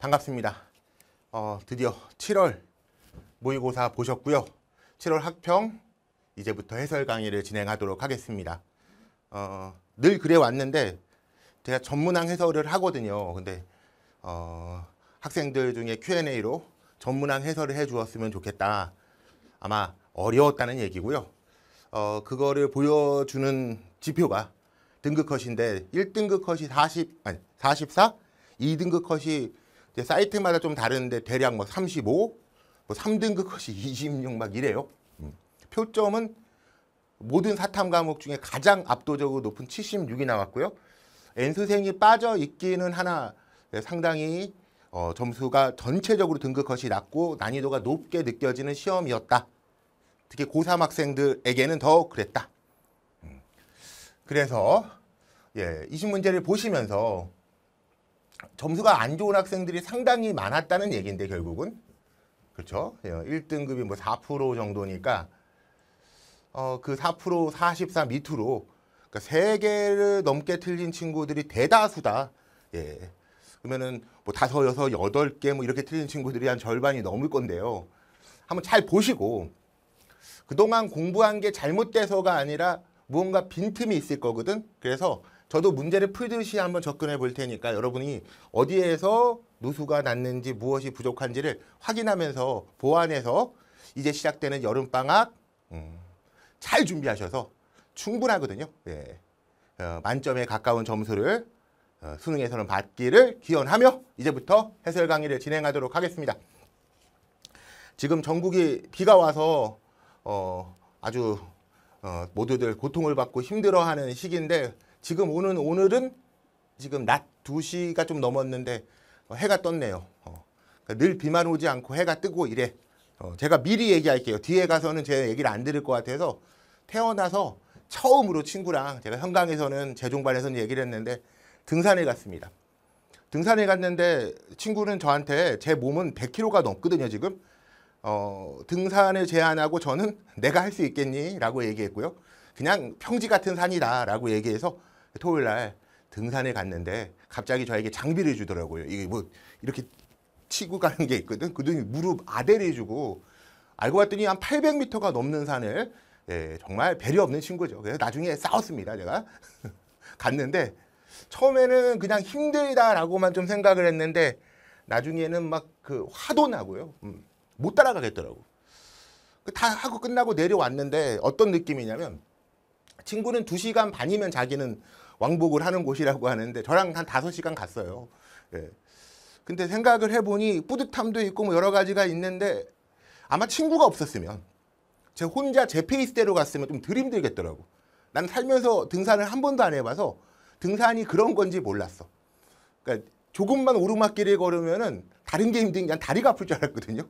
반갑습니다. 어, 드디어 7월 모의고사 보셨고요. 7월 학평 이제부터 해설 강의를 진행하도록 하겠습니다. 어, 늘 그래 왔는데 제가 전문항 해설을 하거든요. 근데 어, 학생들 중에 Q&A로 전문항 해설을 해주었으면 좋겠다. 아마 어려웠다는 얘기고요. 어, 그거를 보여주는 지표가 등급 컷인데 1등급 컷이 40, 아니 44, 2등급 컷이 사이트마다 좀 다른데 대략 뭐 35, 뭐 3등급 컷이 26막 이래요. 음. 표점은 모든 사탐 과목 중에 가장 압도적으로 높은 76이 나왔고요. N수생이 빠져 있기는 하나 네, 상당히 어, 점수가 전체적으로 등급 컷이 낮고 난이도가 높게 느껴지는 시험이었다. 특히 고3 학생들에게는 더 그랬다. 음. 그래서 예, 2 0문제를 보시면서 점수가 안 좋은 학생들이 상당히 많았다는 얘기인데 결국은 그렇죠. 1등급이 예, 뭐4% 정도니까 어, 그4% 44 밑으로 그러니까 3개를 넘게 틀린 친구들이 대다수다. 예. 그러면은 뭐 다섯, 여섯, 여덟 개뭐 이렇게 틀린 친구들이 한 절반이 넘을 건데요. 한번 잘 보시고 그동안 공부한 게 잘못돼서가 아니라 무언가 빈틈이 있을 거거든. 그래서 저도 문제를 풀듯이 한번 접근해 볼 테니까 여러분이 어디에서 누수가 났는지 무엇이 부족한지를 확인하면서 보완해서 이제 시작되는 여름방학 음, 잘 준비하셔서 충분하거든요. 예. 어, 만점에 가까운 점수를 어, 수능에서는 받기를 기원하며 이제부터 해설 강의를 진행하도록 하겠습니다. 지금 전국이 비가 와서 어, 아주 어, 모두들 고통을 받고 힘들어하는 시기인데 지금 오는 오늘은 지금 낮 2시가 좀 넘었는데 어, 해가 떴네요. 어, 그러니까 늘 비만 오지 않고 해가 뜨고 이래. 어, 제가 미리 얘기할게요. 뒤에 가서는 제 얘기를 안 들을 것 같아서 태어나서 처음으로 친구랑 제가 현강에서는 재종반에서는 얘기를 했는데 등산을 갔습니다. 등산을 갔는데 친구는 저한테 제 몸은 100kg가 넘거든요 지금. 어, 등산을 제안하고 저는 내가 할 수 있겠니? 라고 얘기했고요. 그냥 평지 같은 산이다 라고 얘기해서 토요일 날 등산에 갔는데 갑자기 저에게 장비를 주더라고요. 이게 뭐 이렇게 치고 가는 게 있거든. 그더니 무릎 아대를 해주고 알고 봤더니 한 800m가 넘는 산을 예, 정말 배려 없는 친구죠. 그래서 나중에 싸웠습니다. 제가 갔는데 처음에는 그냥 힘들다라고만 좀 생각을 했는데 나중에는 막 그 화도 나고요. 음, 못 따라가겠더라고. 그 다 하고 끝나고 내려왔는데 어떤 느낌이냐면 친구는 두시간 반이면 자기는 왕복을 하는 곳이라고 하는데 저랑 한 다섯 시간 갔어요. 예. 근데 생각을 해보니 뿌듯함도 있고 뭐 여러 가지가 있는데 아마 친구가 없었으면 제 혼자 제 페이스대로 갔으면 좀 덜 힘들겠더라고. 난 살면서 등산을 한 번도 안 해봐서 등산이 그런 건지 몰랐어. 그러니까 조금만 오르막길을 걸으면은 다른 게 힘든 게 다리가 아플 줄 알았거든요.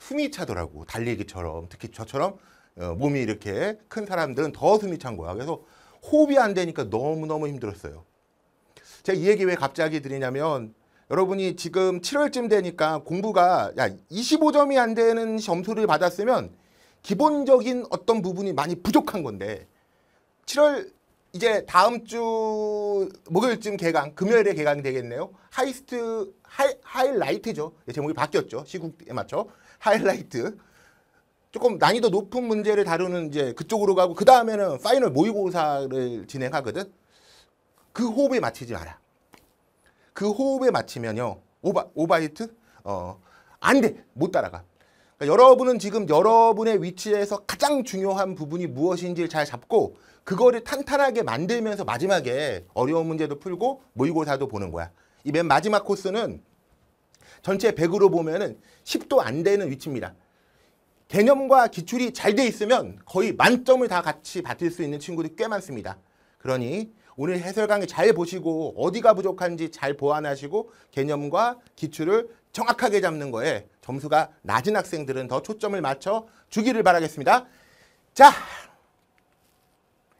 숨이 차더라고 달리기처럼 특히 저처럼 어, 몸이 이렇게 큰 사람들은 더 숨이 찬 거야. 그래서 호흡이 안 되니까 너무너무 힘들었어요. 제가 이 얘기 왜 갑자기 드리냐면 여러분이 지금 7월쯤 되니까 공부가 야 25점이 안 되는 점수를 받았으면 기본적인 어떤 부분이 많이 부족한 건데 7월 이제 다음 주 목요일쯤 개강, 금요일에 개강이 되겠네요. 하이스트 하이, 하이라이트죠. 예, 제목이 바뀌었죠. 시국에 맞춰 하이라이트. 조금 난이도 높은 문제를 다루는 이제 그쪽으로 가고 그 다음에는 파이널 모의고사를 진행하거든. 그 호흡에 맞히지 마라. 그 호흡에 맞히면요. 오바 오바이트 어안 돼. 못 따라가. 그러니까 여러분은 지금 여러분의 위치에서 가장 중요한 부분이 무엇인지를 잘 잡고 그거를 탄탄하게 만들면서 마지막에 어려운 문제도 풀고 모의고사도 보는 거야. 이 맨 마지막 코스는 전체 100으로 보면은 10도 안 되는 위치입니다. 개념과 기출이 잘 돼 있으면 거의 만점을 다 같이 받을 수 있는 친구들이 꽤 많습니다. 그러니 오늘 해설 강의 잘 보시고 어디가 부족한지 잘 보완하시고 개념과 기출을 정확하게 잡는 거에 점수가 낮은 학생들은 더 초점을 맞춰 주기를 바라겠습니다. 자,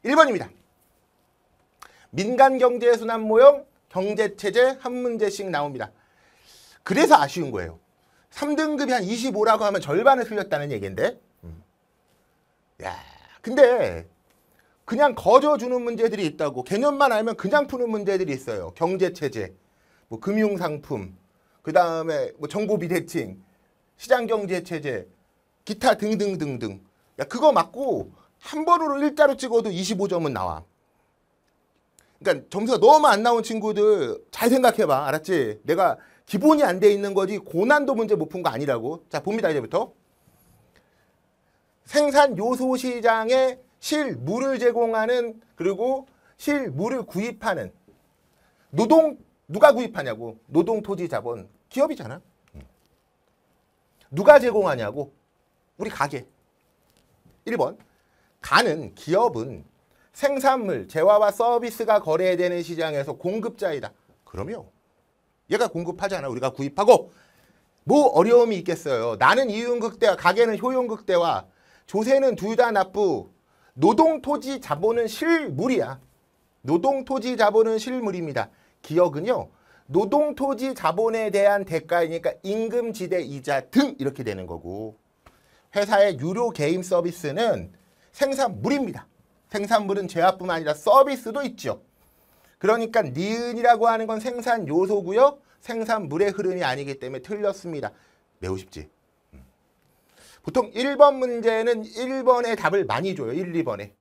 1번입니다. 민간경제의 순환 모형 경제체제 한 문제씩 나옵니다. 그래서 아쉬운 거예요. 3등급이 한 25라고 하면 절반을 틀렸다는 얘기인데. 음. 야, 근데 그냥 거저 주는 문제들이 있다고 개념만 알면 그냥 푸는 문제들이 있어요. 경제 체제, 뭐 금융 상품, 그 다음에 뭐 정보 비대칭, 시장 경제 체제, 기타 등등등등. 야, 그거 맞고 한 번으로 일자로 찍어도 25점은 나와. 그러니까 점수가 너무 안 나온 친구들 잘 생각해봐. 알았지? 내가 기본이 안 돼 있는 거지 고난도 문제 못 푼 거 아니라고. 자 봅니다 이제부터. 생산 요소 시장에 실물을 제공하는 그리고 실물을 구입하는 노동 누가 구입하냐고 노동 토지 자본 기업이잖아. 누가 제공하냐고 우리 가게. 1번 가는 기업은 생산물, 재화와 서비스가 거래되는 시장에서 공급자이다. 그럼요. 얘가 공급하잖아 우리가 구입하고 뭐 어려움이 있겠어요. 나는 이윤극대와 가게는 효용극대와 조세는 둘 다 납부. 노동토지 자본은 실물이야. 노동토지 자본은 실물입니다. 기억은요. 노동토지 자본에 대한 대가이니까 임금지대 이자 등 이렇게 되는 거고 회사의 유료 게임 서비스는 생산물입니다. 생산물은 제화뿐만 아니라 서비스도 있죠. 그러니까 니은이라고 하는 건 생산 요소고요. 생산 물의 흐름이 아니기 때문에 틀렸습니다. 매우 쉽지. 음. 보통 1번 문제는 1번의 답을 많이 줘요. 1, 2번에.